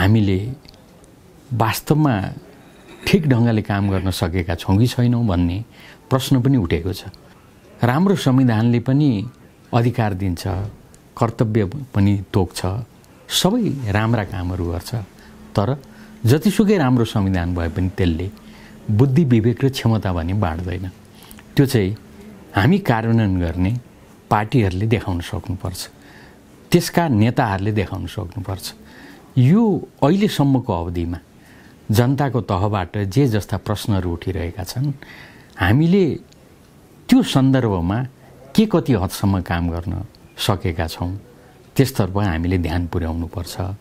हामीले वास्तवमा ठिक ढङ्गले काम गर्न सकेका छौँ कि छैनौँ भन्ने प्रश्न पनि उठेको छ राम्रो संविधानले पनि अधिकार दिन्छ कर्तव्य पनि तोक्छ सबै राम्रा कामहरू गर्छ तर जतिसुकै राम्रो संविधान भए पनि त्यसले बुद्धि विवेक र क्षमता भने बाँड्दैन त्यो चाहिँ हामी कार्यान्वयन गर्ने पार्टीहरूले देखाउन सक्नुपर्छ त्यसका नेताहरूले देखाउन सक्नुपर्छ यो अहिलेसम्मको अवधिमा जनताको तहबाट जे जस्ता प्रश्नहरू उठिरहेका छन् हामीले त्यो सन्दर्भमा के कति हदसम्म काम गर्न सकेका छौँ त्यसतर्फ हामीले ध्यान पुर्याउनुपर्छ